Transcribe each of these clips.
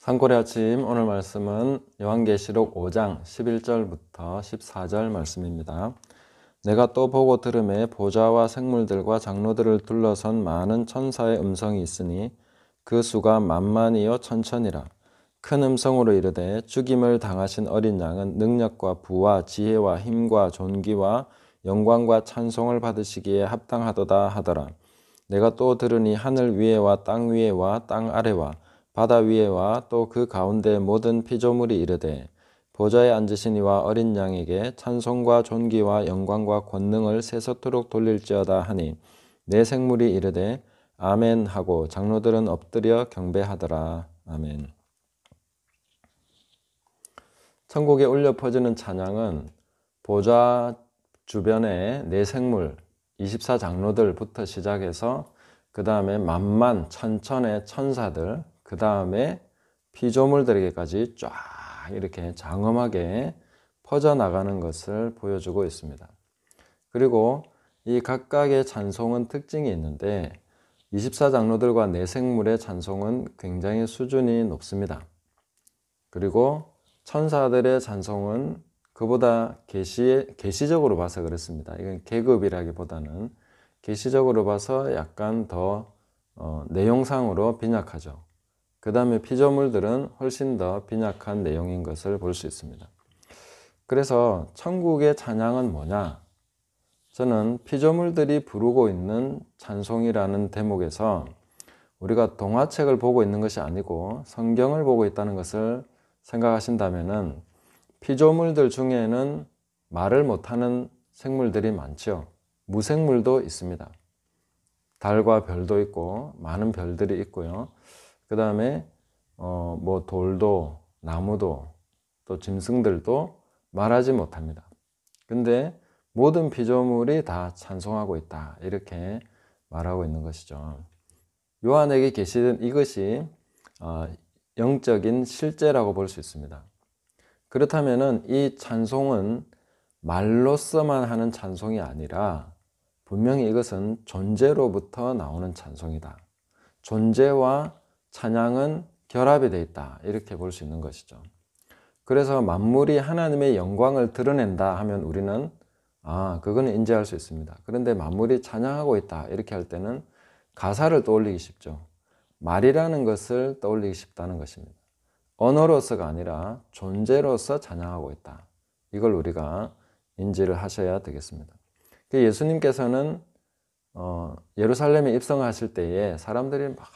산골의 아침 오늘 말씀은 요한계시록 5장 11절부터 14절 말씀입니다. 내가 또 보고 들음에 보좌와 생물들과 장로들을 둘러선 많은 천사의 음성이 있으니 그 수가 만만이요 천천이라 큰 음성으로 이르되 죽임을 당하신 어린 양은 능력과 부와 지혜와 힘과 존귀와 영광과 찬송을 받으시기에 합당하도다 하더라. 내가 또 들으니 하늘 위에와 땅 위에와 땅 아래와 바다 위에와 또 그 가운데 모든 피조물이 이르되 보좌에 앉으신 이와 어린 양에게 찬송과 존귀와 영광과 권능을 세서토록 돌릴지어다 하니 내 생물이 이르되 아멘 하고 장로들은 엎드려 경배하더라. 아멘. 천국에 울려 퍼지는 찬양은 보좌 주변의 내생물 24장로들부터 시작해서 그 다음에 만만 천천의 천사들 그 다음에 피조물들에게까지 쫙 이렇게 장엄하게 퍼져나가는 것을 보여주고 있습니다. 그리고 이 각각의 찬송은 특징이 있는데 24장로들과 내생물의 찬송은 굉장히 수준이 높습니다. 그리고 천사들의 찬송은 그보다 계시 계시적으로 봐서 그렇습니다. 이건 계급이라기보다는 계시적으로 봐서 약간 더 어, 내용상으로 빈약하죠. 그 다음에 피조물들은 훨씬 더 빈약한 내용인 것을 볼 수 있습니다. 그래서 천국의 찬양은 뭐냐? 저는 피조물들이 부르고 있는 찬송이라는 대목에서 우리가 동화책을 보고 있는 것이 아니고 성경을 보고 있다는 것을 생각하신다면 피조물들 중에는 말을 못하는 생물들이 많죠. 무생물도 있습니다. 달과 별도 있고 많은 별들이 있고요. 그 다음에 어, 뭐 돌도 나무도 또 짐승들도 말하지 못합니다. 근데 모든 피조물이 다 찬송하고 있다 이렇게 말하고 있는 것이죠. 요한에게 계시는 이것이 어, 영적인 실제라고 볼 수 있습니다. 그렇다면 이 찬송은 말로써만 하는 찬송이 아니라 분명히 이것은 존재로부터 나오는 찬송이다. 존재와 찬양은 결합이 되어 있다. 이렇게 볼 수 있는 것이죠. 그래서 만물이 하나님의 영광을 드러낸다 하면 우리는 아, 그거는 인지할 수 있습니다. 그런데 만물이 찬양하고 있다. 이렇게 할 때는 가사를 떠올리기 쉽죠. 말이라는 것을 떠올리기 쉽다는 것입니다. 언어로서가 아니라 존재로서 찬양하고 있다. 이걸 우리가 인지를 하셔야 되겠습니다. 그 예수님께서는 어, 예루살렘에 입성하실 때에 사람들이 막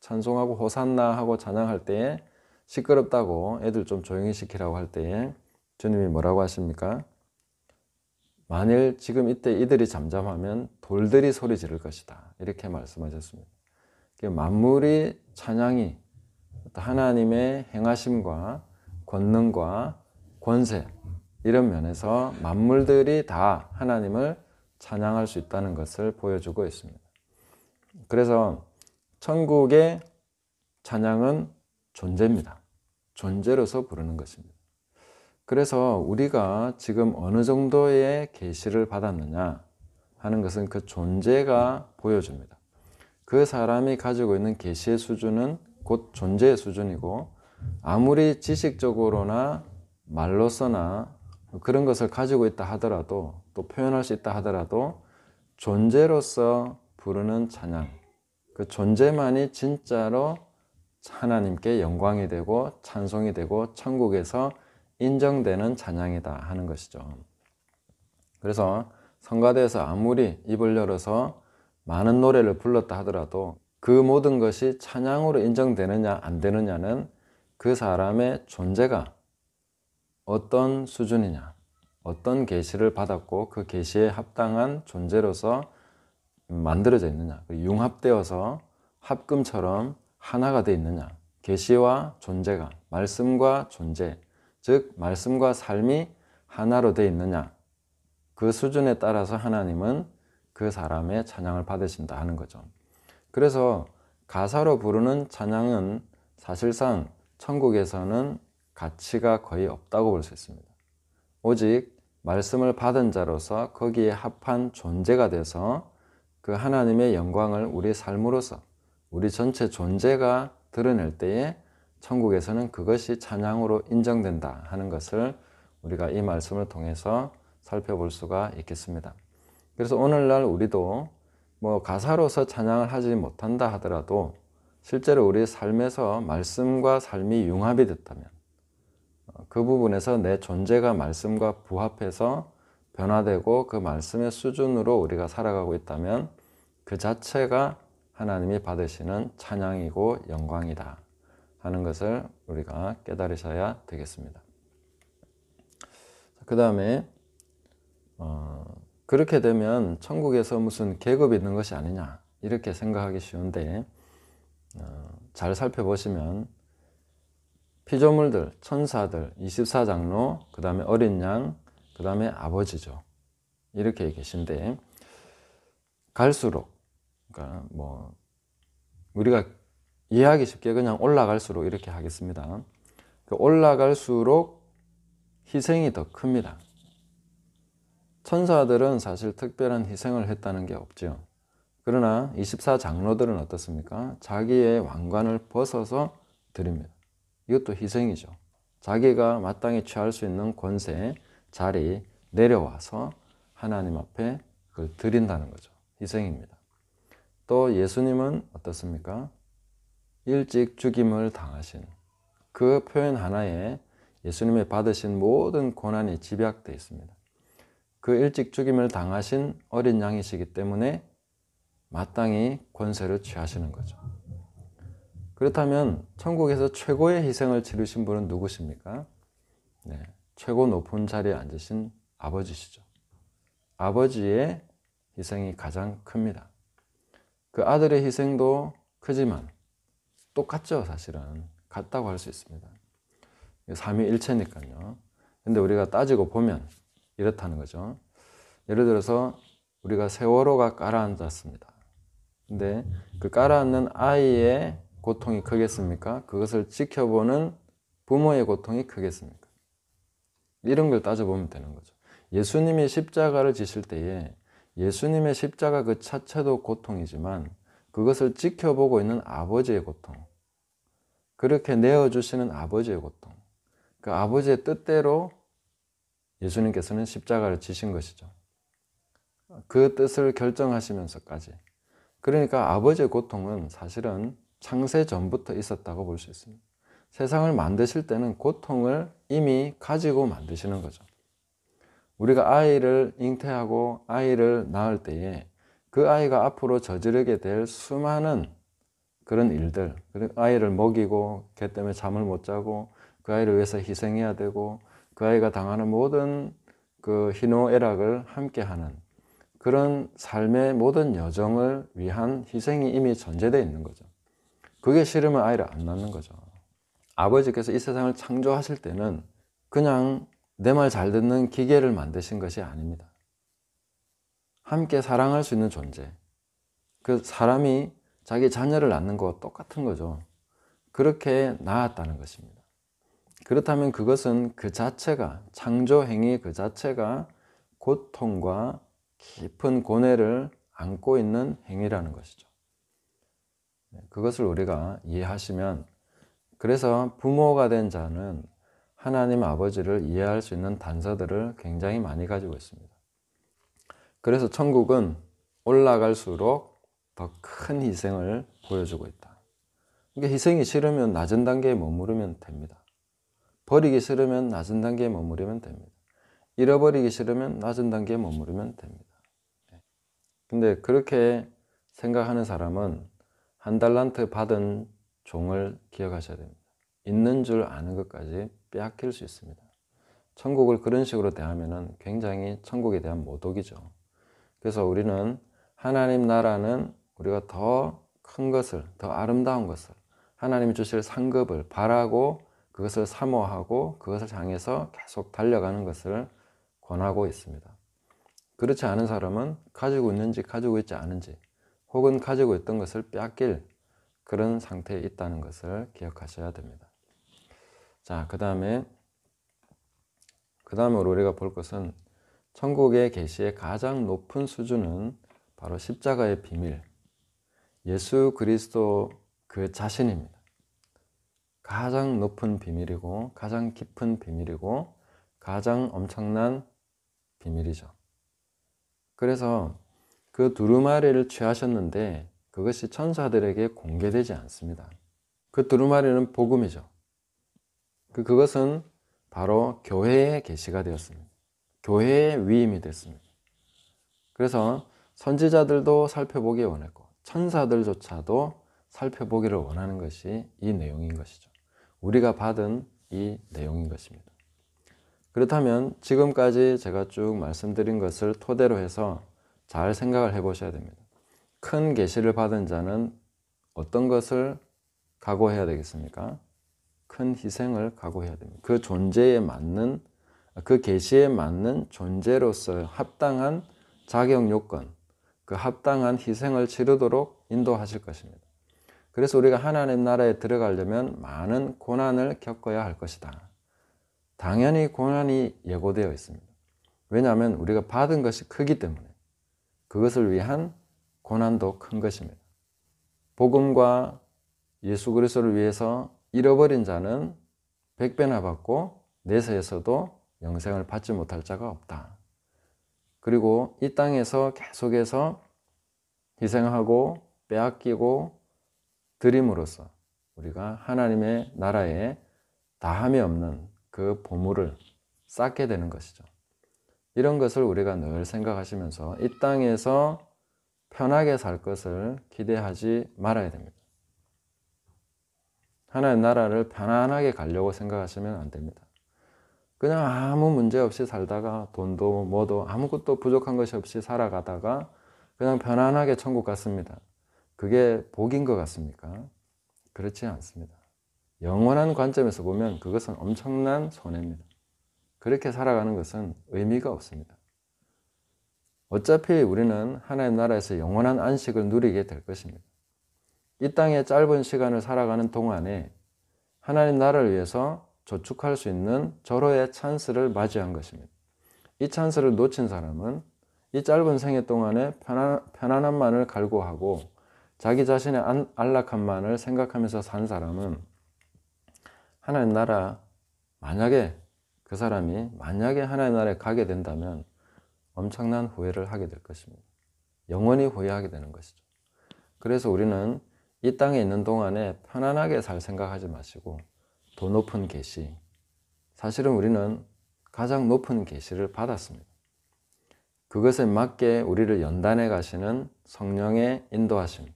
찬송하고 호산나 하고 찬양할 때에 시끄럽다고 애들 좀 조용히 시키라고 할 때에 주님이 뭐라고 하십니까? 만일 지금 이때 이들이 잠잠하면 돌들이 소리 지를 것이다. 이렇게 말씀하셨습니다. 만물이 찬양이 하나님의 행하심과 권능과 권세 이런 면에서 만물들이 다 하나님을 찬양할 수 있다는 것을 보여주고 있습니다. 그래서 천국의 찬양은 존재입니다. 존재로서 부르는 것입니다. 그래서 우리가 지금 어느 정도의 계시를 받았느냐 하는 것은 그 존재가 보여줍니다. 그 사람이 가지고 있는 계시의 수준은 곧 존재의 수준이고 아무리 지식적으로나 말로서나 그런 것을 가지고 있다 하더라도 또 표현할 수 있다 하더라도 존재로서 부르는 찬양 그 존재만이 진짜로 하나님께 영광이 되고 찬송이 되고 천국에서 인정되는 찬양이다 하는 것이죠. 그래서 성가대에서 아무리 입을 열어서 많은 노래를 불렀다 하더라도 그 모든 것이 찬양으로 인정되느냐 안 되느냐는 그 사람의 존재가 어떤 수준이냐 어떤 계시를 받았고 그 계시에 합당한 존재로서 만들어져 있느냐 그 융합되어서 합금처럼 하나가 되어 있느냐 계시와 존재가 말씀과 존재 즉 말씀과 삶이 하나로 되어 있느냐 그 수준에 따라서 하나님은 그 사람의 찬양을 받으신다 하는 거죠. 그래서 가사로 부르는 찬양은 사실상 천국에서는 가치가 거의 없다고 볼 수 있습니다. 오직 말씀을 받은 자로서 거기에 합한 존재가 돼서 그 하나님의 영광을 우리 삶으로서 우리 전체 존재가 드러낼 때에 천국에서는 그것이 찬양으로 인정된다 하는 것을 우리가 이 말씀을 통해서 살펴볼 수가 있겠습니다. 그래서 오늘날 우리도 뭐 가사로서 찬양을 하지 못한다 하더라도 실제로 우리 삶에서 말씀과 삶이 융합이 됐다면 어, 그 부분에서 내 존재가 말씀과 부합해서 변화되고 그 말씀의 수준으로 우리가 살아가고 있다면 그 자체가 하나님이 받으시는 찬양이고 영광이다 하는 것을 우리가 깨달으셔야 되겠습니다. 그 다음에 어 그렇게 되면 천국에서 무슨 계급이 있는 것이 아니냐 이렇게 생각하기 쉬운데 어, 잘 살펴보시면 피조물들, 천사들, 24장로, 그 다음에 어린 양, 그 다음에 아버지죠. 이렇게 계신데 갈수록 그러니까 뭐 우리가 이해하기 쉽게 그냥 올라갈수록 이렇게 하겠습니다. 그 올라갈수록 희생이 더 큽니다. 천사들은 사실 특별한 희생을 했다는 게없죠 그러나 24 장로들은 어떻습니까? 자기의 왕관을 벗어서 드립니다. 이것도 희생이죠. 자기가 마땅히 취할 수 있는 권세, 자리 내려와서 하나님 앞에 그걸 드린다는 거죠. 희생입니다. 또 예수님은 어떻습니까? 일찍 죽임을 당하신 그 표현 하나에 예수님의 받으신 모든 고난이 집약되어 있습니다. 그 일찍 죽임을 당하신 어린 양이시기 때문에 마땅히 권세를 취하시는 거죠. 그렇다면 천국에서 최고의 희생을 치르신 분은 누구십니까? 네, 최고 높은 자리에 앉으신 아버지시죠. 아버지의 희생이 가장 큽니다. 그 아들의 희생도 크지만 똑같죠, 사실은. 같다고 할 수 있습니다. 삼위일체니까요. 근데 우리가 따지고 보면 이렇다는 거죠. 예를 들어서 우리가 세월호가 깔아앉았습니다. 근데 그 깔아앉는 아이의 고통이 크겠습니까? 그것을 지켜보는 부모의 고통이 크겠습니까? 이런 걸 따져보면 되는 거죠. 예수님이 십자가를 지실 때에 예수님의 십자가 그 자체도 고통이지만 그것을 지켜보고 있는 아버지의 고통, 그렇게 내어주시는 아버지의 고통, 그 아버지의 뜻대로 예수님께서는 십자가를 지신 것이죠. 그 뜻을 결정하시면서까지. 그러니까 아버지의 고통은 사실은 창세 전부터 있었다고 볼 수 있습니다. 세상을 만드실 때는 고통을 이미 가지고 만드시는 거죠. 우리가 아이를 잉태하고 아이를 낳을 때에 그 아이가 앞으로 저지르게 될 수많은 그런 일들, 아이를 먹이고, 걔 때문에 잠을 못 자고, 그 아이를 위해서 희생해야 되고, 그 아이가 당하는 모든 그 희노애락을 함께하는 그런 삶의 모든 여정을 위한 희생이 이미 전제되어 있는 거죠. 그게 싫으면 아이를 안 낳는 거죠. 아버지께서 이 세상을 창조하실 때는 그냥 내 말 잘 듣는 기계를 만드신 것이 아닙니다. 함께 사랑할 수 있는 존재. 그 사람이 자기 자녀를 낳는 것과 똑같은 거죠. 그렇게 낳았다는 것입니다. 그렇다면 그것은 그 자체가 창조 행위 그 자체가 고통과 깊은 고뇌를 안고 있는 행위라는 것이죠. 네, 그것을 우리가 이해하시면 그래서 부모가 된 자는 하나님 아버지를 이해할 수 있는 단서들을 굉장히 많이 가지고 있습니다. 그래서 천국은 올라갈수록 더 큰 희생을 보여주고 있다. 그러 니까 희생이 싫으면 낮은 단계에 머무르면 됩니다. 버리기 싫으면 낮은 단계에 머무르면 됩니다. 잃어버리기 싫으면 낮은 단계에 머무르면 됩니다. 네. 근데 그렇게 생각하는 사람은 한 달란트 받은 종을 기억하셔야 됩니다. 있는 줄 아는 것까지 빼앗길 수 있습니다. 천국을 그런 식으로 대하면 굉장히 천국에 대한 모독이죠. 그래서 우리는 하나님 나라는 우리가 더 큰 것을, 더 아름다운 것을, 하나님이 주실 상급을 바라고 그것을 사모하고 그것을 향해서 계속 달려가는 것을 권하고 있습니다. 그렇지 않은 사람은 가지고 있는지 가지고 있지 않은지 혹은 가지고 있던 것을 빼길 그런 상태에 있다는 것을 기억하셔야 됩니다. 자, 그 다음에 그 다음으로 우리가 볼 것은 천국의 계시의 가장 높은 수준은 바로 십자가의 비밀, 예수 그리스도 그 자신입니다. 가장 높은 비밀이고 가장 깊은 비밀이고 가장 엄청난 비밀이죠. 그래서 그 두루마리를 취하셨는데 그것이 천사들에게 공개되지 않습니다. 그 두루마리는 복음이죠. 그 그것은 바로 교회의 계시가 되었습니다. 교회의 위임이 됐습니다. 그래서 선지자들도 살펴보기 원했고 천사들조차도 살펴보기를 원하는 것이 이 내용인 것이죠. 우리가 받은 이 내용인 것입니다. 그렇다면 지금까지 제가 쭉 말씀드린 것을 토대로 해서 잘 생각을 해 보셔야 됩니다. 큰 계시를 받은 자는 어떤 것을 각오해야 되겠습니까? 큰 희생을 각오해야 됩니다. 그 존재에 맞는 그 계시에 맞는 존재로서 합당한 자격 요건, 그 합당한 희생을 치르도록 인도하실 것입니다. 그래서 우리가 하나님 나라에 들어가려면 많은 고난을 겪어야 할 것이다. 당연히 고난이 예고되어 있습니다. 왜냐하면 우리가 받은 것이 크기 때문에 그것을 위한 고난도 큰 것입니다. 복음과 예수 그리스도를 위해서 잃어버린 자는 백배나 받고 내세에서도 영생을 받지 못할 자가 없다. 그리고 이 땅에서 계속해서 희생하고 빼앗기고 드림으로써 우리가 하나님의 나라에 다함이 없는 그 보물을 쌓게 되는 것이죠. 이런 것을 우리가 늘 생각하시면서 이 땅에서 편하게 살 것을 기대하지 말아야 됩니다. 하나의 나라를 편안하게 가려고 생각하시면 안 됩니다. 그냥 아무 문제 없이 살다가 돈도 뭐도 아무것도 부족한 것이 없이 살아가다가 그냥 편안하게 천국 갔습니다. 그게 복인 것 같습니까? 그렇지 않습니다. 영원한 관점에서 보면 그것은 엄청난 손해입니다. 그렇게 살아가는 것은 의미가 없습니다. 어차피 우리는 하나님 나라에서 영원한 안식을 누리게 될 것입니다. 이 땅의 짧은 시간을 살아가는 동안에 하나님 나라를 위해서 저축할 수 있는 절호의 찬스를 맞이한 것입니다. 이 찬스를 놓친 사람은 이 짧은 생애 동안에 편안, 편안함만을 갈구하고 자기 자신의 안, 안락함만을 생각하면서 산 사람은 하나님 나라 만약에 그 사람이 만약에 하나님 나라에 가게 된다면 엄청난 후회를 하게 될 것입니다. 영원히 후회하게 되는 것이죠. 그래서 우리는 이 땅에 있는 동안에 편안하게 살 생각하지 마시고 더 높은 계시 사실은 우리는 가장 높은 계시를 받았습니다. 그것에 맞게 우리를 연단해 가시는 성령의 인도하심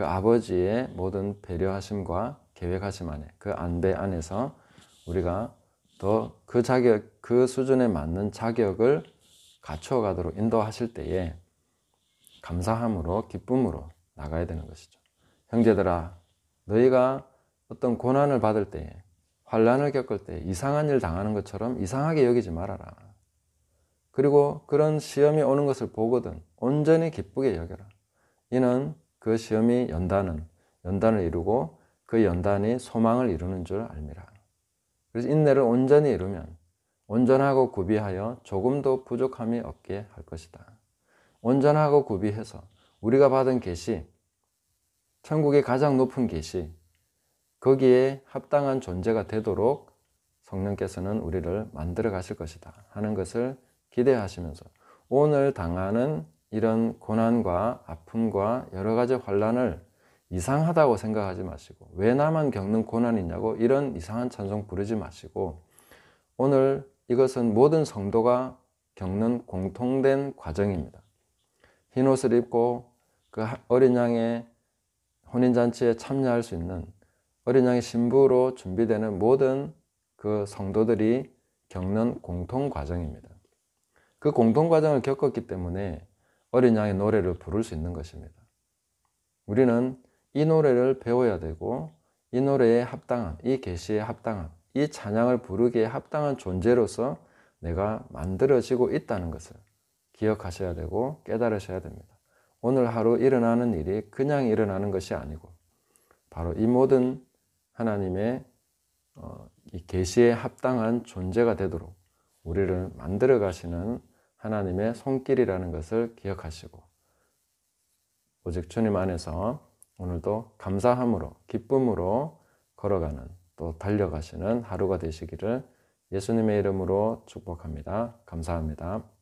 그 아버지의 모든 배려하심과 계획하심 안에 그 안배 안에서 우리가 더 그 자격 그 수준에 맞는 자격을 갖추어 가도록 인도하실 때에 감사함으로 기쁨으로 나가야 되는 것이죠. 형제들아 너희가 어떤 고난을 받을 때에 환란을 겪을 때 이상한 일 당하는 것처럼 이상하게 여기지 말아라. 그리고 그런 시험이 오는 것을 보거든 온전히 기쁘게 여겨라. 이는 그 시험이 연단은 연단을 이루고 그 연단이 소망을 이루는 줄 알미라. 그래서 인내를 온전히 이루면 온전하고 구비하여 조금도 부족함이 없게 할 것이다. 온전하고 구비해서 우리가 받은 계시 천국의 가장 높은 계시 거기에 합당한 존재가 되도록 성령께서는 우리를 만들어 가실 것이다 하는 것을 기대하시면서 오늘 당하는 이런 고난과 아픔과 여러 가지 환란을 이상하다고 생각하지 마시고 왜 나만 겪는 고난이냐고 이런 이상한 찬송 부르지 마시고 오늘 이것은 모든 성도가 겪는 공통된 과정입니다. 흰 옷을 입고 그 어린 양의 혼인잔치에 참여할 수 있는 어린 양의 신부로 준비되는 모든 그 성도들이 겪는 공통 과정입니다. 그 공통 과정을 겪었기 때문에 어린 양의 노래를 부를 수 있는 것입니다. 우리는 이 노래를 배워야 되고 이 노래에 합당한 이 계시에 합당한 이 찬양을 부르기에 합당한 존재로서 내가 만들어지고 있다는 것을 기억하셔야 되고 깨달으셔야 됩니다. 오늘 하루 일어나는 일이 그냥 일어나는 것이 아니고 바로 이 모든 하나님의 어, 이 계시에 합당한 존재가 되도록 우리를 만들어 가시는 하나님의 손길이라는 것을 기억하시고 오직 주님 안에서 오늘도 감사함으로 기쁨으로 걸어가는 또 달려가시는 하루가 되시기를 예수님의 이름으로 축복합니다. 감사합니다.